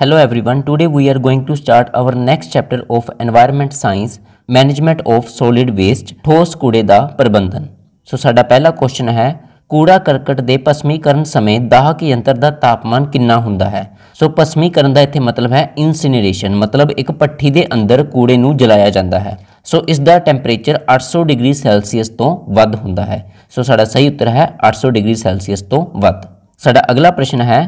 Hello everyone, today we are going to start our next chapter of Environment Science, Management of Solid Waste, ਠੋਸ ਕੂੜੇ ਦਾ ਪ੍ਰਬੰਧਨ। ਸੋ ਸਾਡਾ ਪਹਿਲਾ question ਹੈ ਕੂੜਾ ਕਰਕਟ ਦੇ ਪਸਮੀਕਰਨ ਸਮੇਂ ਦਾਹਕ ਯੰਤਰ ਦਾ ਤਾਪਮਾਨ ਕਿੰਨਾ ਹੁੰਦਾ ਹੈ? ਸੋ ਪਸਮੀਕਰਨ ਦਾ ਇੱਥੇ ਮਤਲਬ ਹੈ ਇਨਸਿਨਰੇਸ਼ਨ ਮਤਲਬ ਇੱਕ ਪੱਠੀ ਦੇ ਅੰਦਰ ਕੂੜੇ ਨੂੰ ਜਲਾਇਆ ਜਾਂਦਾ ਹੈ। ਸੋ ਇਸ ਦਾ ਟੈਂਪਰੇਚਰ 800 ਡਿਗਰੀ ਸੈਲਸੀਅਸ ਤੋਂ ਵੱਧ ਹੁੰਦਾ ਹੈ। ਸੋ ਸਾਡਾ ਸਹੀ ਉੱਤਰ ਹੈ 800 ਡਿਗਰੀ ਸੈਲਸੀਅਸ ਤੋਂ ਵੱਧ। ਸਾਡਾ ਅਗਲਾ ਪ੍ਰਸ਼ਨ ਹੈ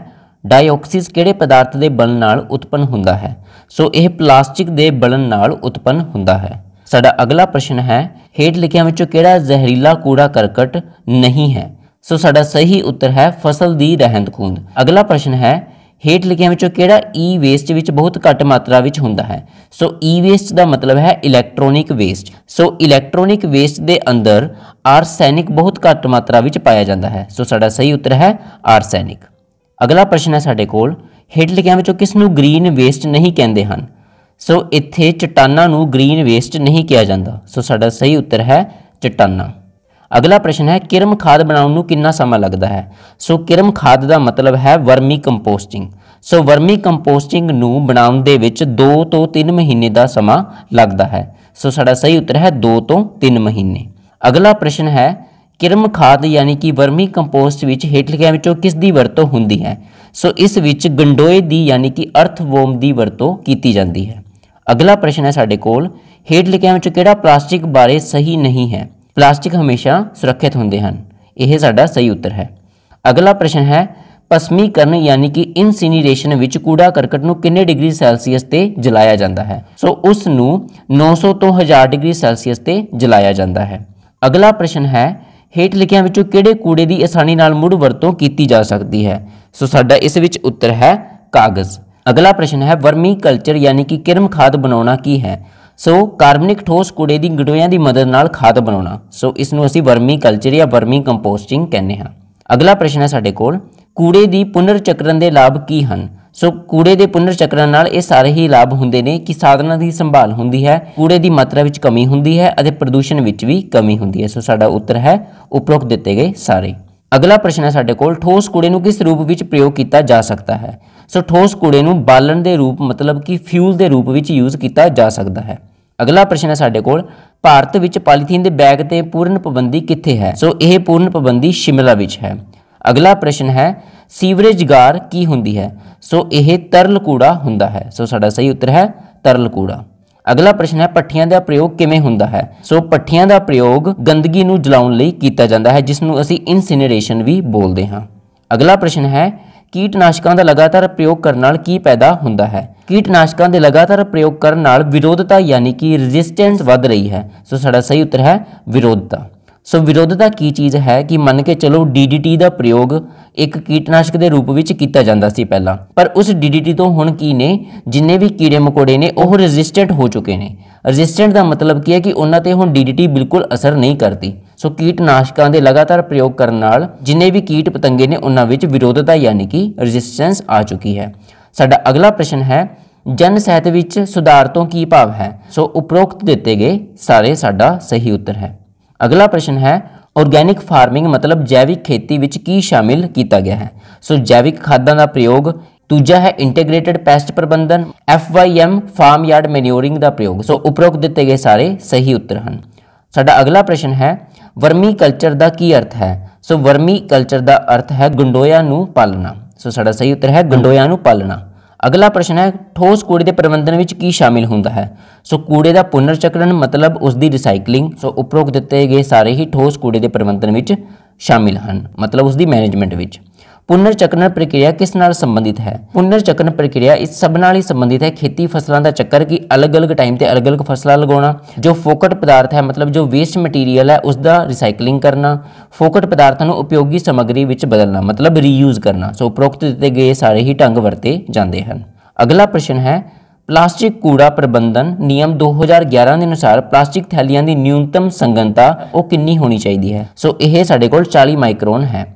ਡਾਈਆਕਸਿਸ ਕਿਹੜੇ ਪਦਾਰਥ ਦੇ ਬਣਨ ਨਾਲ ਉਤਪੰਨ ਹੁੰਦਾ ਹੈ ਸੋ ਇਹ ਪਲਾਸਟਿਕ ਦੇ ਬਣਨ ਨਾਲ ਉਤਪੰਨ ਹੁੰਦਾ ਹੈ ਸਾਡਾ ਅਗਲਾ ਪ੍ਰਸ਼ਨ ਹੈ ਹੇਠ ਲਿਖਿਆਂ ਵਿੱਚੋਂ ਕਿਹੜਾ ਜ਼ਹਿਰੀਲਾ ਕੂੜਾ ਕਰਕਟ ਨਹੀਂ ਹੈ ਸੋ ਸਾਡਾ ਸਹੀ ਉੱਤਰ ਹੈ ਫਸਲ ਦੀ ਰਹਿੰਦ ਖੂੰਦ ਅਗਲਾ ਪ੍ਰਸ਼ਨ ਹੈ ਹੇਠ ਲਿਖਿਆਂ ਵਿੱਚੋਂ ਕਿਹੜਾ ਈ ਵੇਸਟ ਵਿੱਚ ਬਹੁਤ ਘੱਟ ਮਾਤਰਾ ਵਿੱਚ ਹੁੰਦਾ ਹੈ ਸੋ ਈ ਵੇਸਟ ਦਾ ਮਤਲਬ ਹੈ electronic waste so electronic waste ਦੇ ਅੰਦਰ ਆਰਸੈਨਿਕ ਬਹੁਤ ਘੱਟ ਮਾਤਰਾ ਵਿੱਚ ਪਾਇਆ ਜਾਂਦਾ ਹੈ ਸੋ ਸਾਡਾ ਸਹੀ ਉੱਤਰ ਹੈ ਆਰਸੈਨਿਕ ਅਗਲਾ ਪ੍ਰਸ਼ਨ ਹੈ ਸਾਡੇ ਕੋਲ ਹਿੱਟ ਲਿਖਿਆਂ ਵਿੱਚੋਂ ਕਿਸ ਨੂੰ ਗ੍ਰੀਨ ਵੇਸਟ ਨਹੀਂ ਕਹਿੰਦੇ ਹਨ ਸੋ ਇੱਥੇ ਚਟਾਨਾਂ ਨੂੰ ਗ੍ਰੀਨ ਵੇਸਟ ਨਹੀਂ ਕਿਹਾ ਜਾਂਦਾ ਸੋ ਸਾਡਾ ਸਹੀ ਉੱਤਰ ਹੈ ਚਟਾਨਾਂ ਅਗਲਾ ਪ੍ਰਸ਼ਨ ਹੈ ਕਿਰਮ ਖਾਦ ਬਣਾਉਣ ਨੂੰ ਕਿੰਨਾ ਸਮਾਂ ਲੱਗਦਾ ਹੈ ਸੋ ਕਿਰਮ ਖਾਦ ਦਾ ਮਤਲਬ ਹੈ vermi composting so vermi composting ਨੂੰ ਬਣਾਉਣ ਦੇ ਵਿੱਚ 2 ਤੋਂ 3 ਮਹੀਨੇ ਦਾ ਸਮਾਂ ਲੱਗਦਾ ਹੈ ਸੋ ਸਾਡਾ ਸਹੀ ਉੱਤਰ ਹੈ 2 ਤੋਂ 3 ਮਹੀਨੇ ਅਗਲਾ ਪ੍ਰਸ਼ਨ ਹੈ ਕਿਰਮ ਖਾਦ ਯਾਨੀ ਕਿ ਵਰਮੀ ਕੰਪੋਸਟ ਵਿੱਚ ਹੇਠ ਲਿਖਿਆਂ ਵਿੱਚੋਂ ਕਿਸ ਦੀ ਵਰਤੋਂ ਹੁੰਦੀ ਹੈ ਸੋ ਇਸ ਵਿੱਚ ਗੰਡੋਏ ਦੀ ਯਾਨੀ ਕਿ ਅਰਥ ਵੋਮ ਦੀ ਵਰਤੋਂ ਕੀਤੀ ਜਾਂਦੀ ਹੈ ਅਗਲਾ ਪ੍ਰਸ਼ਨ ਹੈ ਸਾਡੇ ਕੋਲ ਹੇਠ ਲਿਖਿਆਂ ਵਿੱਚੋਂ ਕਿਹੜਾ ਪਲਾਸਟਿਕ ਬਾਰੇ ਸਹੀ ਨਹੀਂ ਹੈ ਪਲਾਸਟਿਕ ਹਮੇਸ਼ਾ ਸੁਰੱਖਿਅਤ ਹੁੰਦੇ ਹਨ ਇਹ ਸਾਡਾ ਸਹੀ ਉੱਤਰ ਹੈ ਅਗਲਾ ਪ੍ਰਸ਼ਨ ਹੈ ਪਸਮੀਕਰਨ ਯਾਨੀ ਕਿ ਇਨਸਿਨਰੇਸ਼ਨ ਵਿੱਚ ਕੂੜਾ ਕਰਕਟ ਨੂੰ ਕਿੰਨੇ ਡਿਗਰੀ ਸੈਲਸੀਅਸ ਤੇ ਜਲਾਇਆ ਜਾਂਦਾ ਹੈ ਸੋ ਉਸ ਨੂੰ 900 ਤੋਂ 1000 ਡਿਗਰੀ ਸੈਲਸੀਅਸ ਤੇ ਜਲਾਇਆ ਜਾਂਦਾ ਹੈ ਅਗਲਾ ਪ੍ਰਸ਼ਨ ਹੈ ਹੇਠ ਲਿਖਿਆਂ ਵਿੱਚੋਂ ਕਿਹੜੇ ਕੂੜੇ ਦੀ ਆਸਾਨੀ ਨਾਲ ਮੁੜ ਵਰਤੋਂ ਕੀਤੀ ਜਾ ਸਕਦੀ ਹੈ ਸੋ ਸਾਡਾ ਇਸ ਵਿੱਚ ਉੱਤਰ ਹੈ ਕਾਗਜ਼ ਅਗਲਾ ਪ੍ਰਸ਼ਨ ਹੈ ਵਰਮੀ ਕਲਚਰ ਯਾਨੀ ਕਿ ਕਿਰਮ ਖਾਦ ਬਣਾਉਣਾ ਕੀ ਹੈ ਸੋ ਕਾਰਬਨਿਕ ਠੋਸ ਕੂੜੇ ਦੀ ਗਡੋਆਂ ਦੀ ਮਦਦ ਨਾਲ ਖਾਦ ਬਣਾਉਣਾ ਸੋ ਇਸ ਨੂੰ ਅਸੀਂ ਵਰਮੀ ਕਲਚਰ ਜਾਂ ਵਰਮੀ ਕੰਪੋਸਟਿੰਗ ਕਹਿੰਦੇ ਹਾਂ ਅਗਲਾ ਪ੍ਰਸ਼ਨ ਹੈ ਸਾਡੇ ਕੋਲ ਕੂੜੇ ਦੀ ਪੁਨਰ ਚੱਕਰਨ ਦੇ ਲਾਭ ਕੀ ਹਨ ਸੋ ਕੂੜੇ ਦੇ ਪੁਨਰ ਚੱਕਰਾਂ ਨਾਲ ਇਹ ਸਾਰੇ ਹੀ ਲਾਭ ਹੁੰਦੇ ਨੇ ਕਿ ਸਾਧਨਾਂ ਦੀ ਸੰਭਾਲ ਹੁੰਦੀ ਹੈ ਕੂੜੇ ਦੀ ਮਾਤਰਾ ਵਿੱਚ ਕਮੀ ਹੁੰਦੀ ਹੈ ਅਤੇ ਪ੍ਰਦੂਸ਼ਣ ਵਿੱਚ ਵੀ ਕਮੀ ਹੁੰਦੀ ਹੈ ਸੋ ਸਾਡਾ ਉੱਤਰ ਹੈ ਉਪਰੋਕਤ ਦਿੱਤੇ ਗਏ ਸਾਰੇ ਅਗਲਾ ਪ੍ਰਸ਼ਨ ਹੈ ਸਾਡੇ ਕੋਲ ਠੋਸ ਕੂੜੇ ਨੂੰ ਕਿਸ ਰੂਪ ਵਿੱਚ ਪ੍ਰਯੋਗ ਕੀਤਾ ਜਾ ਸਕਦਾ ਹੈ ਸੋ ਠੋਸ ਕੂੜੇ ਨੂੰ ਬਾਲਣ ਦੇ ਰੂਪ ਮਤਲਬ ਕਿ ਫਿਊਲ ਦੇ ਰੂਪ ਵਿੱਚ ਯੂਜ਼ ਕੀਤਾ ਜਾ ਸਕਦਾ ਹੈ ਅਗਲਾ ਪ੍ਰਸ਼ਨ ਹੈ ਸਾਡੇ ਕੋਲ ਭਾਰਤ ਵਿੱਚ ਪਾਲੀਥੀਨ ਦੇ ਬੈਗ ਤੇ ਪੂਰਨ ਪਾਬੰਦੀ ਕਿੱਥੇ ਹੈ ਸੋ ਇਹ ਪੂਰਨ ਪਾਬੰਦੀ ਸ਼ਿਮਲਾ ਵਿੱਚ ਹੈ ਅਗਲਾ ਪ੍ਰਸ਼ਨ ਹੈ ਸੀਵਰੇਜ ਗਾਰ ਕੀ ਹੁੰਦੀ ਹੈ ਸੋ ਇਹ ਤਰਲ ਕੂੜਾ ਹੁੰਦਾ ਹੈ ਸੋ ਸਾਡਾ ਸਹੀ ਉੱਤਰ ਹੈ ਤਰਲ ਕੂੜਾ ਅਗਲਾ ਪ੍ਰਸ਼ਨ ਹੈ ਪੱਠੀਆਂ ਦਾ ਪ੍ਰਯੋਗ ਕਿਵੇਂ ਹੁੰਦਾ ਹੈ ਸੋ ਪੱਠੀਆਂ ਦਾ ਪ੍ਰਯੋਗ ਗੰਦਗੀ ਨੂੰ ਜਲਾਉਣ ਲਈ ਕੀਤਾ ਜਾਂਦਾ ਹੈ ਜਿਸ ਨੂੰ ਅਸੀਂ ਇਨਸਿਨਰੇਸ਼ਨ ਵੀ ਬੋਲਦੇ ਹਾਂ ਅਗਲਾ ਪ੍ਰਸ਼ਨ ਹੈ ਕੀਟਨਾਸ਼ਕਾਂ ਦਾ ਲਗਾਤਾਰ ਪ੍ਰਯੋਗ ਕਰਨ ਨਾਲ ਕੀ ਪੈਦਾ ਹੁੰਦਾ ਹੈ ਕੀਟਨਾਸ਼ਕਾਂ ਦੇ ਲਗਾਤਾਰ ਪ੍ਰਯੋਗ ਕਰਨ ਨਾਲ ਵਿਰੋਧਤਾ ਯਾਨੀ ਕਿ ਰੈਜ਼ਿਸਟੈਂਸ ਵੱਧ ਰਹੀ ਹੈ ਸੋ ਸਾਡਾ ਸਹੀ ਉੱਤਰ ਹੈ ਵਿਰੋਧਤਾ ਸੋ ਵਿਰੋਧਤਾ ਕੀ ਚੀਜ਼ ਹੈ ਕਿ ਮੰਨ ਕੇ ਚਲੋ ਡੀਡੀਟੀ ਦਾ ਪ੍ਰਯੋਗ ਇੱਕ ਕੀਟਨਾਸ਼ਕ ਦੇ ਰੂਪ ਵਿੱਚ ਕੀਤਾ ਜਾਂਦਾ ਸੀ ਪਹਿਲਾਂ ਪਰ ਉਸ ਡੀਡੀਟੀ ਤੋਂ ਹੁਣ ਕੀ ਨੇ ਜਿੰਨੇ ਵੀ ਕੀੜੇ ਮਕੋੜੇ ਨੇ ਉਹ ਰੈਜ਼ਿਸਟੈਂਟ ਹੋ ਚੁੱਕੇ ਨੇ ਰੈਜ਼ਿਸਟੈਂਟ ਦਾ ਮਤਲਬ ਕੀ ਹੈ ਕਿ ਉਹਨਾਂ ਤੇ ਹੁਣ ਡੀਡੀਟੀ ਬਿਲਕੁਲ ਅਸਰ ਨਹੀਂ ਕਰਦੀ ਸੋ ਕੀਟਨਾਸ਼ਕਾਂ ਦੇ ਲਗਾਤਾਰ ਪ੍ਰਯੋਗ ਕਰਨ ਨਾਲ ਜਿੰਨੇ ਵੀ ਕੀਟ ਪਤੰਗੇ ਨੇ ਉਹਨਾਂ ਵਿੱਚ ਵਿਰੋਧਤਾ ਯਾਨੀ ਕਿ ਰੈਜ਼ਿਸਟੈਂਸ ਆ ਚੁੱਕੀ ਹੈ ਸਾਡਾ ਅਗਲਾ ਪ੍ਰਸ਼ਨ ਹੈ ਜਨ ਸਿਹਤ ਵਿੱਚ ਸੁਧਾਰ ਤੋਂ ਕੀ ਭਾਵ ਹੈ ਸੋ ਉਪਰੋਕਤ ਦਿੱਤੇ ਗਏ ਸਾਰੇ ਸਾਡਾ ਸਹੀ ਉੱਤਰ ਹੈ ਅਗਲਾ ਪ੍ਰਸ਼ਨ ਹੈ ਆਰਗੈਨਿਕ ਫਾਰਮਿੰਗ ਮਤਲਬ ਜੈਵਿਕ ਖੇਤੀ ਵਿੱਚ ਕੀ ਸ਼ਾਮਿਲ ਕੀਤਾ ਗਿਆ ਹੈ ਸੋ ਜੈਵਿਕ ਖਾਦਾਂ ਦਾ ਪ੍ਰਯੋਗ ਦੂਜਾ ਹੈ ਇੰਟੀਗ੍ਰੇਟਿਡ ਪੈਸਟ ਪ੍ਰਬੰਧਨ ਐਫਵਾਈਐਮ ਫਾਰਮ ਯਾਰਡ ਮੈਨਿਊਰਿੰਗ ਦਾ ਪ੍ਰਯੋਗ ਸੋ ਉਪਰੋਕਤ ਦਿੱਤੇ ਗਏ ਸਾਰੇ ਸਹੀ ਉੱਤਰ ਹਨ ਸਾਡਾ ਅਗਲਾ ਪ੍ਰਸ਼ਨ ਹੈ ਵਰਮੀ ਕਲਚਰ ਦਾ ਕੀ ਅਰਥ ਹੈ ਸੋ ਵਰਮੀ ਕਲਚਰ ਦਾ ਅਰਥ ਹੈ ਗੰਡੋਇਆਂ ਨੂੰ ਪਾਲਣਾ ਸੋ ਸਾਡਾ ਸਹੀ ਉੱਤਰ ਹੈ ਗੰਡੋਇਆਂ ਨੂੰ ਪਾਲਣਾ ਅਗਲਾ ਪ੍ਰਸ਼ਨ ਹੈ ਠੋਸ ਕੂੜੇ ਦੇ ਪ੍ਰਬੰਧਨ ਵਿੱਚ ਕੀ ਸ਼ਾਮਿਲ ਹੁੰਦਾ ਹੈ ਸੋ ਕੂੜੇ ਦਾ ਪੁਨਰ ਚੱਕਰਣ ਮਤਲਬ ਉਸ ਦੀ ਰੀਸਾਈਕਲਿੰਗ ਸੋ ਉਪਰੋਕਤ ਦਿੱਤੇ ਗਏ ਸਾਰੇ ਹੀ ਠੋਸ ਕੂੜੇ ਦੇ ਪ੍ਰਬੰਧਨ ਵਿੱਚ ਸ਼ਾਮਿਲ ਹਨ ਮਤਲਬ ਉਸ ਦੀ ਮੈਨੇਜਮੈਂਟ ਵਿੱਚ ਪੁਨਰਚਕਨ ਪ੍ਰਕਿਰਿਆ ਕਿਸ ਨਾਲ ਸੰਬੰਧਿਤ ਹੈ ਪੁਨਰਚਕਨ ਪ੍ਰਕਿਰਿਆ ਇਸ ਸਭ ਨਾਲ ਹੀ ਸੰਬੰਧਿਤ ਹੈ ਖੇਤੀ ਫਸਲਾਂ ਦਾ ਚੱਕਰ ਕਿ ਅਲੱਗ-ਅਲੱਗ ਟਾਈਮ ਤੇ ਅਲੱਗ-ਅਲੱਗ ਫਸਲਾਂ ਲਗਾਉਣਾ ਜੋ ਫੋਕਟ ਪਦਾਰਥ ਹੈ ਮਤਲਬ ਜੋ ਵੇਸਟ ਮਟੀਰੀਅਲ ਹੈ ਉਸ ਦਾ ਰੀਸਾਈਕਲਿੰਗ ਕਰਨਾ ਫੋਕਟ ਪਦਾਰਥਾਂ ਨੂੰ ਉਪਯੋਗੀ ਸਮੱਗਰੀ ਵਿੱਚ ਬਦਲਣਾ ਮਤਲਬ ਰੀਯੂਜ਼ ਕਰਨਾ ਸੋ ਉਪਰੋਕਤ ਦਿੱਤੇ ਗਏ ਸਾਰੇ ਹੀ ਢੰਗ ਵਰਤੇ ਜਾਂਦੇ ਹਨ ਅਗਲਾ ਪ੍ਰਸ਼ਨ ਹੈ ਪਲਾਸਟਿਕ ਕੂੜਾ ਪ੍ਰਬੰਧਨ ਨਿਯਮ 2011 ਦੇ ਅਨੁਸਾਰ ਪਲਾਸਟਿਕ ਥੈਲੀਆਂ ਦੀ ਨਿਊਨਤਮ ਸੰਗਨਤਾ ਉਹ ਕਿੰਨੀ ਹੋਣੀ ਚਾਹੀਦੀ ਹੈ ਸੋ ਇਹ ਸਾਡੇ ਕੋਲ 40 ਮਾਈਕਰੋਨ ਹੈ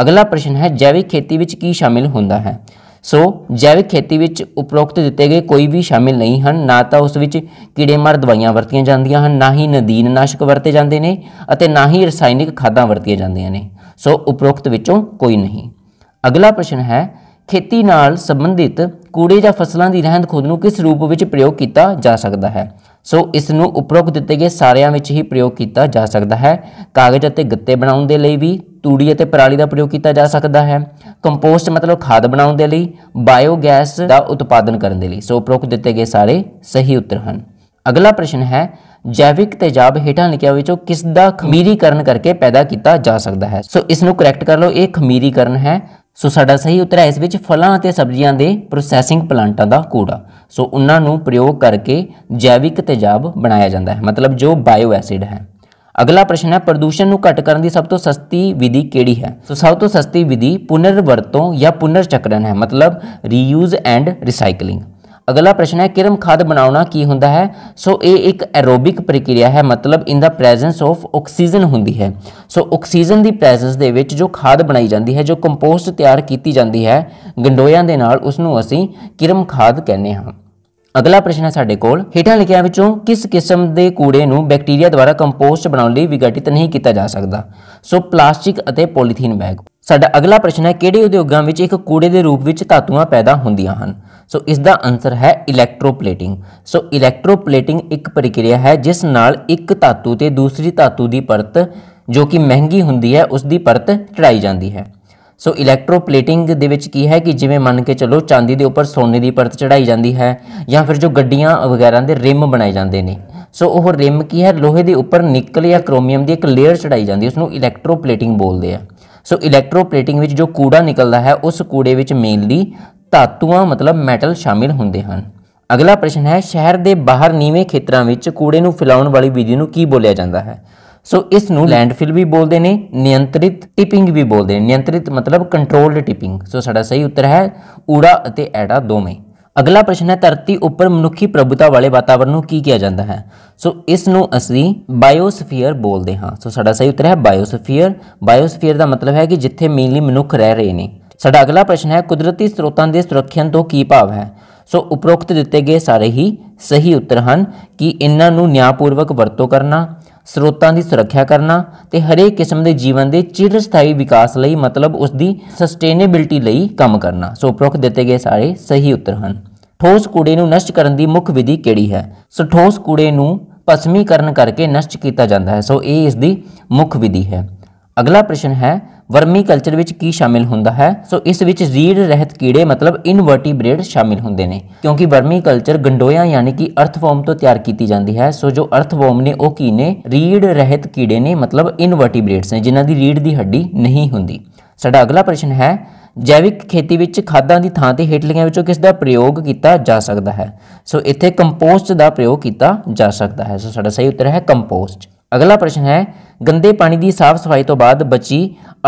ਅਗਲਾ ਪ੍ਰਸ਼ਨ ਹੈ ਜੈਵਿਕ ਖੇਤੀ ਵਿੱਚ ਕੀ ਸ਼ਾਮਿਲ ਹੁੰਦਾ ਹੈ ਸੋ ਜੈਵਿਕ ਖੇਤੀ ਵਿੱਚ ਉਪਰੋਕਤ ਦਿੱਤੇ ਗਏ ਕੋਈ ਵੀ ਸ਼ਾਮਿਲ ਨਹੀਂ ਹਨ ਨਾ ਤਾਂ ਉਸ ਵਿੱਚ ਕੀੜੇਮਾਰ ਦਵਾਈਆਂ ਵਰਤੀਆਂ ਜਾਂਦੀਆਂ ਹਨ ਨਾ ਹੀ ਨਦੀਨ ਨਾਸ਼ਕ ਵਰਤੇ ਜਾਂਦੇ ਨੇ ਅਤੇ ਨਾ ਹੀ ਰਸਾਇਣਿਕ ਖਾਦਾਂ ਵਰਤੀਆਂ ਜਾਂਦੀਆਂ ਨੇ ਸੋ ਉਪਰੋਕਤ ਵਿੱਚੋਂ ਕੋਈ ਨਹੀਂ ਅਗਲਾ ਪ੍ਰਸ਼ਨ ਹੈ ਖੇਤੀ ਨਾਲ ਸੰਬੰਧਿਤ ਕੂੜੇ ਜਾਂ ਫਸਲਾਂ ਦੀ ਰਹਿੰਦ ਖੁਦ ਨੂੰ ਕਿਸ ਰੂਪ ਵਿੱਚ ਪ੍ਰਯੋਗ ਕੀਤਾ ਜਾ ਸਕਦਾ ਹੈ ਸੋ ਇਸ ਨੂੰ ਉਪਰੋਕਤ ਦਿੱਤੇ ਗਏ ਸਾਰਿਆਂ ਵਿੱਚ ਹੀ ਪ੍ਰਯੋਗ ਕੀਤਾ ਜਾ ਸਕਦਾ ਹੈ ਕਾਗਜ਼ ਅਤੇ ਗੱਤੇ ਬਣਾਉਣ ਦੇ ਲਈ ਵੀ ਤੂੜੀ ਅਤੇ ਪਰਾਲੀ ਦਾ ਪ੍ਰਯੋਗ ਕੀਤਾ ਜਾ ਸਕਦਾ ਹੈ ਕੰਪੋਸਟ ਮਤਲਬ ਖਾਦ ਬਣਾਉਣ ਦੇ ਲਈ ਬਾਇਓਗੈਸ ਦਾ ਉਤਪਾਦਨ ਕਰਨ ਦੇ ਲਈ ਸੋ ਪ੍ਰੋਕ ਦਿੱਤੇ ਗਏ ਸਾਰੇ ਸਹੀ ਉੱਤਰ ਹਨ ਅਗਲਾ ਪ੍ਰਸ਼ਨ ਹੈ ਜੈਵਿਕ ਤੇਜ਼ਾਬ ਹੇਠਾਂ ਲਿਖਿਆ ਵਿੱਚੋਂ ਕਿਸ ਦਾ ਖਮੀਰੀਕਰਨ ਕਰਕੇ ਪੈਦਾ ਕੀਤਾ ਜਾ ਸਕਦਾ ਹੈ ਸੋ ਇਸ ਨੂੰ ਕਰੈਕਟ ਕਰ ਲਓ ਇਹ ਖਮੀਰੀਕਰਨ ਹੈ ਸੋ ਸਾਡਾ ਸਹੀ ਉੱਤਰ ਹੈ ਇਸ ਵਿੱਚ ਫਲਾਂ ਅਤੇ ਸਬਜ਼ੀਆਂ ਦੇ ਪ੍ਰੋਸੈਸਿੰਗ ਪਲਾਂਟਾਂ ਦਾ ਕੂੜਾ ਸੋ ਉਹਨਾਂ ਨੂੰ ਪ੍ਰਯੋਗ ਕਰਕੇ ਜੈਵਿਕ ਤੇਜ਼ਾਬ ਬਣਾਇਆ ਜਾਂਦਾ ਹੈ ਮਤਲਬ ਜੋ ਬਾਇਓ ਐਸਿਡ ਹੈ ਅਗਲਾ ਪ੍ਰਸ਼ਨ ਹੈ ਪ੍ਰਦੂਸ਼ਣ ਨੂੰ ਘਟ ਕਰਨ ਦੀ ਸਭ ਤੋਂ ਸਸਤੀ ਵਿਧੀ ਕਿਹੜੀ ਹੈ ਸੋ ਸਭ ਤੋਂ ਸਸਤੀ ਵਿਧੀ ਪੁਨਰ ਵਰਤੋਂ ਜਾਂ ਪੁਨਰ ਚੱਕਰਨ ਹੈ ਮਤਲਬ ਰੀਯੂਜ਼ ਐਂਡ ਰੀਸਾਈਕਲਿੰਗ ਅਗਲਾ ਪ੍ਰਸ਼ਨ ਹੈ ਕਿਰਮ ਖਾਦ ਬਣਾਉਣਾ ਕੀ ਹੁੰਦਾ ਹੈ ਸੋ ਇਹ ਇੱਕ ਐਰੋਬਿਕ ਪ੍ਰਕਿਰਿਆ ਹੈ ਮਤਲਬ in the presence of oxygen ਹੁੰਦੀ ਹੈ ਸੋ ਆਕਸੀਜਨ ਦੀ ਪ੍ਰੈਜ਼ੈਂਸ ਦੇ ਵਿੱਚ ਜੋ ਖਾਦ ਬਣਾਈ ਜਾਂਦੀ ਹੈ ਜੋ ਕੰਪੋਸਟ ਤਿਆਰ ਕੀਤੀ ਜਾਂਦੀ ਹੈ ਗੰਡੋਇਆਂ ਦੇ ਨਾਲ ਉਸ ਨੂੰ ਅਸੀਂ ਕਿਰਮ ਖਾਦ ਕਹਿੰਦੇ ਹਾਂ ਅਗਲਾ ਪ੍ਰਸ਼ਨ ਹੈ ਸਾਡੇ ਕੋਲ ਹੇਠਾਂ ਲਿਖਿਆ ਵਿੱਚੋਂ ਕਿਸ ਕਿਸਮ ਦੇ ਕੂੜੇ ਨੂੰ ਬੈਕਟੀਰੀਆ ਦੁਆਰਾ ਕੰਪੋਸਟ ਬਣਾਉਣ ਲਈ ਵਿਗਟਿਤ ਨਹੀਂ ਕੀਤਾ ਜਾ ਸਕਦਾ ਸੋ ਪਲਾਸਟਿਕ ਅਤੇ ਪੋਲੀਥੀਨ ਬੈਗ ਸਾਡਾ ਅਗਲਾ ਪ੍ਰਸ਼ਨ ਹੈ ਕਿਹੜੇ ਉਦਯੋਗਾਂ ਵਿੱਚ ਇੱਕ ਕੂੜੇ ਦੇ ਰੂਪ ਵਿੱਚ ਧਾਤੂਆਂ ਪੈਦਾ ਹੁੰਦੀਆਂ ਹਨ ਸੋ ਇਸ ਦਾ ਆਨਸਰ ਹੈ ਇਲੈਕਟ੍ਰੋਪਲੇਟਿੰਗ ਸੋ ਇਲੈਕਟ੍ਰੋਪਲੇਟਿੰਗ ਇੱਕ ਪ੍ਰਕਿਰਿਆ ਹੈ ਜਿਸ ਨਾਲ ਇੱਕ ਧਾਤੂ ਤੇ ਦੂਸਰੀ ਧਾਤੂ ਦੀ ਪਰਤ ਜੋ ਕਿ ਮਹਿੰਗੀ ਹੁੰਦੀ ਹੈ ਉਸ ਦੀ ਪਰਤ ਚੜਾਈ ਜਾਂਦੀ ਹੈ ਸੋ ਇਲੈਕਟ੍ਰੋਪਲੇਟਿੰਗ ਦੇ ਵਿੱਚ ਕੀ ਹੈ ਕਿ ਜਿਵੇਂ ਮੰਨ ਕੇ ਚੱਲੋ ਚਾਂਦੀ ਦੇ ਉੱਪਰ ਸੋਨੇ ਦੀ ਪਰਤ ਚੜਾਈ ਜਾਂਦੀ ਹੈ ਜਾਂ ਫਿਰ ਜੋ ਗੱਡੀਆਂ ਵਗੈਰਾ ਦੇ ਰਿਮ ਬਣਾਏ ਜਾਂਦੇ ਨੇ ਸੋ ਉਹ ਰਿਮ ਕੀ ਹੈ ਲੋਹੇ ਦੇ ਉੱਪਰ ਨਿਕਲ ਜਾਂ ਕ੍ਰੋਮੀਅਮ ਦੀ ਇੱਕ ਲੇਅਰ ਚੜਾਈ ਜਾਂਦੀ ਉਸ ਨੂੰ ਇਲੈਕਟ੍ਰੋਪਲੇਟਿੰਗ ਬੋਲਦੇ ਆ ਸੋ ਇਲੈਕਟ੍ਰੋਪਲੇਟਿੰਗ ਵਿੱਚ ਜੋ ਕੂੜਾ ਨਿਕਲਦਾ ਹੈ ਉਸ ਕੂੜੇ ਵਿੱਚ ਮੇਨਲੀ ਧਾਤੂਆਂ ਮਤਲਬ ਮੈਟਲ ਸ਼ਾਮਿਲ ਹੁੰਦੇ ਹਨ ਅਗਲਾ ਪ੍ਰਸ਼ਨ ਹੈ ਸ਼ਹਿਰ ਦੇ ਬਾਹਰ ਨੀਵੇਂ ਖੇਤਰਾਂ ਵਿੱਚ ਕੂੜੇ ਨੂੰ ਫੈਲਾਉਣ ਵਾਲੀ ਵਿਧੀ ਨੂੰ ਕੀ ਬੋਲਿਆ ਜਾਂਦਾ ਹੈ ਸੋ ਇਸ ਨੂੰ ਲੈਂਡਫਿਲ ਵੀ ਬੋਲਦੇ ਨੇ ਨਿਯੰਤਰਿਤ ਟਿਪਿੰਗ ਵੀ ਬੋਲਦੇ ਨੇ ਨਿਯੰਤਰਿਤ ਮਤਲਬ ਕੰਟਰੋਲਡ ਟਿਪਿੰਗ ਸੋ ਸਾਡਾ ਸਹੀ ਉੱਤਰ ਹੈ ਊੜਾ ਅਤੇ ਐੜਾ ਦੋਵੇਂ ਅਗਲਾ ਪ੍ਰਸ਼ਨ ਹੈ ਧਰਤੀ ਉੱਪਰ ਮਨੁੱਖੀ ਪ੍ਰਭੂਤਾ ਵਾਲੇ ਵਾਤਾਵਰਣ ਨੂੰ ਕੀ ਕਿਹਾ ਜਾਂਦਾ ਹੈ ਸੋ ਇਸ ਨੂੰ ਅਸੀਂ ਬਾਇਓਸਫੀਅਰ ਬੋਲਦੇ ਹਾਂ ਸੋ ਸਾਡਾ ਸਹੀ ਉੱਤਰ ਹੈ ਬਾਇਓਸਫੀਅਰ ਬਾਇਓਸਫੀਅਰ ਦਾ ਮਤਲਬ ਹੈ ਕਿ ਜਿੱਥੇ ਮੇਨਲੀ ਮਨੁੱਖ ਰਹਿ ਰਹੇ ਨੇ ਸਾਡਾ ਅਗਲਾ ਪ੍ਰਸ਼ਨ ਹੈ ਕੁਦਰਤੀ ਸਰੋਤਾਂ ਦੇ ਸੁਰੱਖਿਆ ਤੋਂ ਕੀ ਭਾਵ ਹੈ ਸੋ ਉਪਰੋਕਤ ਦਿੱਤੇ ਗਏ ਸਾਰੇ ਹੀ ਸਹੀ ਉੱਤਰ ਹਨ ਕਿ ਇਹਨਾਂ ਨੂੰ ਨਿਆਂਪੂਰਵਕ ਵਰਤੋਂ ਕਰਨਾ ਸਰੋਤਾਂ ਦੀ ਸੁਰੱਖਿਆ ਕਰਨਾ ਤੇ ਹਰੇਕ ਕਿਸਮ ਦੇ ਜੀਵਨ ਦੇ ਚਿਰਸਥਾਈ ਵਿਕਾਸ ਲਈ ਮਤਲਬ ਉਸ ਦੀ ਸਸਟੇਨੇਬਿਲਟੀ ਲਈ ਕੰਮ ਕਰਨਾ ਸੋ ਉਪਰੋਕਤ ਦਿੱਤੇ ਗਏ ਸਾਰੇ ਸਹੀ ਉੱਤਰ ਹਨ ਠੋਸ ਕੂੜੇ ਨੂੰ ਨਸ਼ਟ ਕਰਨ ਦੀ ਮੁੱਖ ਵਿਧੀ ਕਿਹੜੀ ਹੈ ਸੋ ਠੋਸ ਕੂੜੇ ਨੂੰ ਪਸਮੀਕਰਨ ਕਰਕੇ ਨਸ਼ਟ ਕੀਤਾ ਜਾਂਦਾ ਹੈ ਸੋ ਇਹ ਇਸ ਦੀ ਮੁੱਖ ਵਿਧੀ ਹੈ ਅਗਲਾ ਪ੍ਰਸ਼ਨ ਹੈ ਵਰਮੀ ਕਲਚਰ ਵਿੱਚ ਕੀ ਸ਼ਾਮਿਲ ਹੁੰਦਾ ਹੈ ਸੋ ਇਸ ਵਿੱਚ ਰੀੜ ਰਹਿਤ ਕੀੜੇ ਮਤਲਬ ਇਨਵਰਟੀਬ੍ਰੇਟ ਸ਼ਾਮਿਲ ਹੁੰਦੇ ਨੇ ਕਿਉਂਕਿ ਵਰਮੀ ਕਲਚਰ ਗੰਡੋਇਆ ਯਾਨੀ ਕਿ ਅਰਥਵਰਮ ਤੋਂ ਤਿਆਰ ਕੀਤੀ ਜਾਂਦੀ ਹੈ ਸੋ ਜੋ ਅਰਥਵਰਮ ਨੇ ਉਹ ਕੀ ਨੇ ਰੀੜ ਰਹਿਤ ਕੀੜੇ ਨੇ ਮਤਲਬ ਇਨਵਰਟੀਬ੍ਰੇਟਸ ਨੇ ਜਿਨ੍ਹਾਂ ਦੀ ਰੀੜ ਦੀ ਹੱਡੀ ਨਹੀਂ ਹੁੰਦੀ ਸਾਡਾ ਅਗਲਾ ਪ੍ਰਸ਼ਨ ਹੈ ਜੈਵਿਕ ਖੇਤੀ ਵਿੱਚ ਖਾਦਾਂ ਦੀ ਥਾਂ ਤੇ ਹੇਟਲੀਆਂ ਵਿੱਚੋਂ ਕਿਸ ਦਾ ਪ੍ਰਯੋਗ ਕੀਤਾ ਜਾ ਸਕਦਾ ਹੈ ਸੋ ਇੱਥੇ ਕੰਪੋਸਟ ਦਾ ਪ੍ਰਯੋਗ ਕੀਤਾ ਜਾ ਸਕਦਾ ਹੈ ਸੋ ਸਾਡਾ ਸਹੀ ਉੱਤਰ ਹੈ ਕੰਪੋਸਟ ਅਗਲਾ ਪ੍ਰਸ਼ਨ ਹੈ ਗੰਦੇ ਪਾਣੀ ਦੀ ਸਾਫ਼ ਸਫਾਈ ਤੋਂ ਬਾਅਦ ਬਚੀ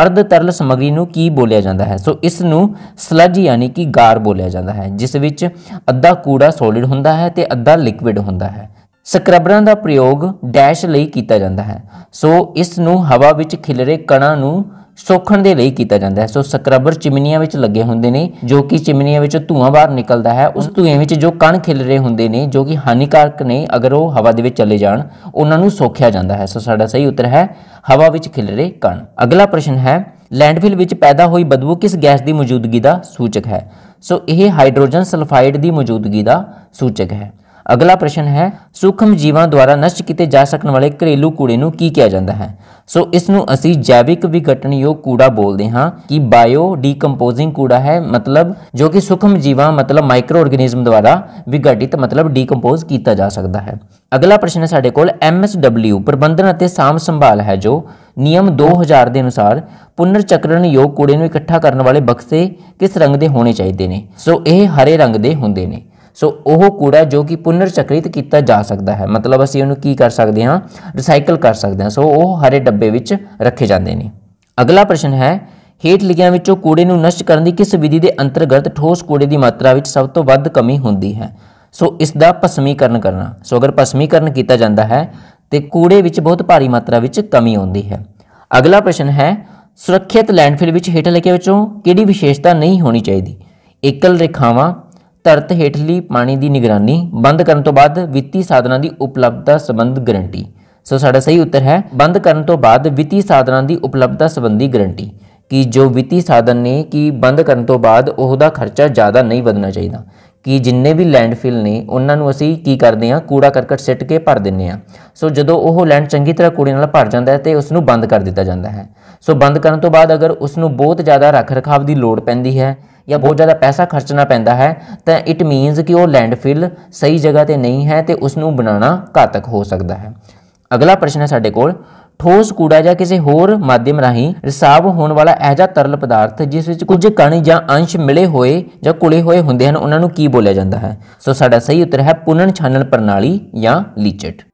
ਅਰਧ ਤਰਲ ਸਮਗਰੀ ਨੂੰ ਕੀ ਬੋਲਿਆ ਜਾਂਦਾ ਹੈ ਸੋ ਇਸ ਨੂੰ ਸਲਜ ਯਾਨੀ ਕਿ ਗਾਰ ਬੋਲਿਆ ਜਾਂਦਾ ਹੈ ਜਿਸ ਵਿੱਚ ਅੱਧਾ ਕੂੜਾ ਸੋਲਿਡ ਹੁੰਦਾ ਹੈ ਤੇ ਅੱਧਾ ਲਿਕਵਿਡ ਹੁੰਦਾ ਹੈ ਸਕ੍ਰਬਰਾਂ ਦਾ ਪ੍ਰਯੋਗ ਡੈਸ਼ ਲਈ ਕੀਤਾ ਜਾਂਦਾ ਹੈ ਸੋ ਇਸ ਨੂੰ ਹਵਾ ਵਿੱਚ ਖਿਲਰੇ ਕਣਾਂ ਨੂੰ ਸੋਖਣ ਦੇ ਲਈ ਕੀਤਾ ਜਾਂਦਾ ਹੈ ਸੋ ਸਕਰਬਰ ਚਿਮਨੀਆਂ ਵਿੱਚ ਲੱਗੇ ਹੁੰਦੇ ਨੇ ਜੋ ਕਿ ਚਿਮਨੀਆਂ ਵਿੱਚੋਂ ਧੂਆਂ ਬਾਹਰ ਨਿਕਲਦਾ ਹੈ ਉਸ ਧੂਏ ਵਿੱਚ ਜੋ ਕਣ ਖਿਲ ਰਹੇ ਹੁੰਦੇ ਨੇ ਜੋ ਕਿ ਹਾਨੀਕਾਰਕ ਨੇ ਅਗਰ ਉਹ ਹਵਾ ਦੇ ਵਿੱਚ ਚਲੇ ਜਾਣ ਉਹਨਾਂ ਨੂੰ ਸੋਖਿਆ ਜਾਂਦਾ ਹੈ ਸੋ ਸਾਡਾ ਸਹੀ ਉੱਤਰ ਹੈ ਹਵਾ ਵਿੱਚ ਖਿਲ ਰਹੇ ਕਣ ਅਗਲਾ ਪ੍ਰਸ਼ਨ ਹੈ ਲੈਂਡਫਿਲ ਵਿੱਚ ਪੈਦਾ ਹੋਈ ਬਦਬੂ ਕਿਸ ਗੈਸ ਦੀ ਮੌਜੂਦਗੀ ਦਾ ਸੂਚਕ ਹੈ ਸੋ ਇਹ ਹਾਈਡਰੋਜਨ ਸਲਫਾਈਡ ਦੀ ਮੌਜੂਦਗੀ ਦਾ ਸੂਚਕ ਹੈ ਅਗਲਾ ਪ੍ਰਸ਼ਨ ਹੈ ਸੂਖਮ ਜੀਵਾਂ ਦੁਆਰਾ ਨਸ਼ਟ ਕੀਤੇ ਜਾ ਸਕਣ ਵਾਲੇ ਘਰੇਲੂ ਕੂੜੇ ਨੂੰ ਕੀ ਕਿਹਾ ਜਾਂਦਾ ਹੈ ਸੋ ਇਸ ਨੂੰ ਅਸੀਂ ਜੈਵਿਕ ਵਿਘਟਨਯੋਗ ਕੂੜਾ ਬੋਲਦੇ ਹਾਂ ਕਿ ਬਾਇਓ ਡੀਕੰਪੋਜ਼ਿੰਗ ਕੂੜਾ ਹੈ ਮਤਲਬ ਜੋ ਕਿ ਸੂਖਮ ਜੀਵਾਂ ਮਤਲਬ ਮਾਈਕਰੋ ਆਰਗੇਨਿਜ਼ਮ ਦੁਆਰਾ ਵਿਘਟਿਤ ਮਤਲਬ ਡੀਕੰਪੋਜ਼ ਕੀਤਾ ਜਾ ਸਕਦਾ ਹੈ ਅਗਲਾ ਪ੍ਰਸ਼ਨ ਹੈ ਸਾਡੇ ਕੋਲ ਡਬਲਯੂ ਪ੍ਰਬੰਧਨ ਅਤੇ ਸਾਮ ਸੰਭਾਲ ਹੈ ਜੋ ਨਿਯਮ 2000 ਦੇ ਅਨੁਸਾਰ ਪੁਨਰ ਚੱਕਰਣ ਯੋਗ ਕੂੜੇ ਨੂੰ ਇਕੱਠਾ ਕਰਨ ਵਾਲੇ ਬਕਸੇ ਕਿਸ ਰੰਗ ਦੇ ਹੋਣੇ ਚਾਹੀਦੇ ਨੇ ਸੋ ਇਹ ਹਰੇ ਰੰਗ ਦੇ ਹੁੰਦੇ ਨੇ ਸੋ ਉਹ ਕੂੜਾ ਜੋ ਕਿ ਪੁਨਰ ਚਕ੍ਰਿਤ ਕੀਤਾ ਜਾ ਸਕਦਾ ਹੈ ਮਤਲਬ ਅਸੀਂ ਉਹਨੂੰ ਕੀ ਕਰ ਸਕਦੇ ਹਾਂ ਰੀਸਾਈਕਲ ਕਰ ਸਕਦੇ ਹਾਂ ਸੋ ਉਹ ਹਰੇ ਡੱਬੇ ਵਿੱਚ ਰੱਖੇ ਜਾਂਦੇ ਨੇ ਅਗਲਾ ਪ੍ਰਸ਼ਨ ਹੈ ਹੇਠ ਲਿਖਿਆਂ ਵਿੱਚੋਂ ਕੂੜੇ ਨੂੰ ਨਸ਼ਟ ਕਰਨ ਦੀ ਕਿਸ ਵਿਧੀ ਦੇ ਅੰਤਰਗਤ ਠੋਸ ਕੂੜੇ ਦੀ ਮਾਤਰਾ ਵਿੱਚ ਸਭ ਤੋਂ ਵੱਧ ਕਮੀ ਹੁੰਦੀ ਹੈ ਸੋ ਇਸ ਦਾ ਭਸਮੀਕਰਨ ਕਰਨਾ ਸੋ ਅਗਰ ਭਸਮੀਕਰਨ ਕੀਤਾ ਜਾਂਦਾ ਹੈ ਤੇ ਕੂੜੇ ਵਿੱਚ ਬਹੁਤ ਭਾਰੀ ਮਾਤਰਾ ਵਿੱਚ ਕਮੀ ਆਉਂਦੀ ਹੈ ਅਗਲਾ ਪ੍ਰਸ਼ਨ ਹੈ ਸੁਰੱਖਿਅਤ ਲੈਂਡਫਿਲ ਵਿੱਚ ਹੇਠ ਲਿਖੇ ਵਿੱਚੋਂ ਕਿਹੜੀ ਵਿਸ਼ੇਸ਼ਤਾ ਨਹੀਂ ਹੋਣੀ ਚਾਹੀਦੀ ਇਕਲ ਰੇਖਾਵਾਂ ਧਰਤ ਹੇਠਲੀ ਪਾਣੀ ਦੀ ਨਿਗਰਾਨੀ ਬੰਦ ਕਰਨ ਤੋਂ ਬਾਅਦ ਵਿੱਤੀ ਸਾਧਨਾਂ ਦੀ ਉਪਲਬਧਤਾ ਸੰਬੰਧ ਗਾਰੰਟੀ ਸੋ ਸਾਡਾ ਸਹੀ ਉੱਤਰ ਹੈ ਬੰਦ ਕਰਨ ਤੋਂ ਬਾਅਦ ਵਿੱਤੀ ਸਾਧਨਾਂ ਦੀ ਉਪਲਬਧਤਾ ਸੰਬੰਧੀ ਗਾਰੰਟੀ ਕਿ ਜੋ ਵਿੱਤੀ ਸਾਧਨ ਨੇ ਕਿ ਬੰਦ ਕਰਨ ਤੋਂ ਬਾਅਦ ਉਹਦਾ ਖਰਚਾ ਜ਼ਿਆਦਾ ਨਹੀਂ ਵਧਣਾ ਚਾਹੀਦਾ ਕਿ ਜਿੰਨੇ ਵੀ ਲੈਂਡਫਿਲ ਨੇ ਉਹਨਾਂ ਨੂੰ ਅਸੀਂ ਕੀ ਕਰਦੇ ਹਾਂ ਕੂੜਾ ਕਰਕਟ ਸਿੱਟ ਕੇ ਭਰ ਦਿੰਨੇ ਆ ਸੋ ਜਦੋਂ ਉਹ ਲੈਂਡ ਚੰਗੀ ਤਰ੍ਹਾਂ ਕੂੜੇ ਨਾਲ ਭਰ ਜਾਂਦਾ ਹੈ ਤੇ ਉਸ ਨੂੰ ਬੰਦ ਕਰ ਦਿੱਤਾ ਜਾਂਦਾ ਹੈ ਸੋ ਬੰਦ ਕਰਨ ਤੋਂ ਬਾਅਦ ਅਗਰ ਉਸ ਨੂੰ ਬਹੁਤ ਜ਼ਿਆਦਾ ਰੱਖ-ਰਖਾਵ ਦੀ ਲੋੜ ਪੈਂਦੀ ਹੈ ਜਾਂ ਬਹੁਤ ਜ਼ਿਆਦਾ ਪੈਸਾ ਖਰਚਣਾ ਪੈਂਦਾ ਹੈ ਤਾਂ ਇਟ ਮੀਨਸ ਕਿ ਉਹ ਲੈਂਡਫਿਲ ਸਹੀ ਜਗ੍ਹਾ ਤੇ ਨਹੀਂ ਹੈ ਤੇ ਉਸ ਨੂੰ ਬਣਾਉਣਾ ਘਾਤਕ ਹੋ ਸਕਦਾ ਹੈ ਅਗਲਾ ਪ੍ਰਸ਼ਨ ਹੈ ਸਾਡੇ ਕੋਲ ਠੋਸ ਕੂੜਾ ਜਾਂ ਕਿਸੇ ਹੋਰ ਮਾਧਿਅਮ ਰਾਹੀਂ ਰਿਸਾਵ ਹੋਣ ਵਾਲਾ ਐਜਾ ਤਰਲ ਪਦਾਰਥ ਜਿਸ ਵਿੱਚ ਕੁਝ ਕਣ ਜਾਂ ਅੰਸ਼ ਮਿਲੇ ਹੋਏ ਜਾਂ ਕੁਲੇ ਹੋਏ ਹੁੰਦੇ ਹਨ ਉਹਨਾਂ ਨੂੰ ਕੀ ਬੋਲਿਆ ਜਾਂਦਾ ਹੈ ਸੋ ਸਾਡਾ ਸਹੀ ਉੱਤਰ ਹੈ ਪੁਨਨ ਛਾਣਨ ਪ੍ਰਣਾਲੀ ਜਾਂ ਲੀਚਟ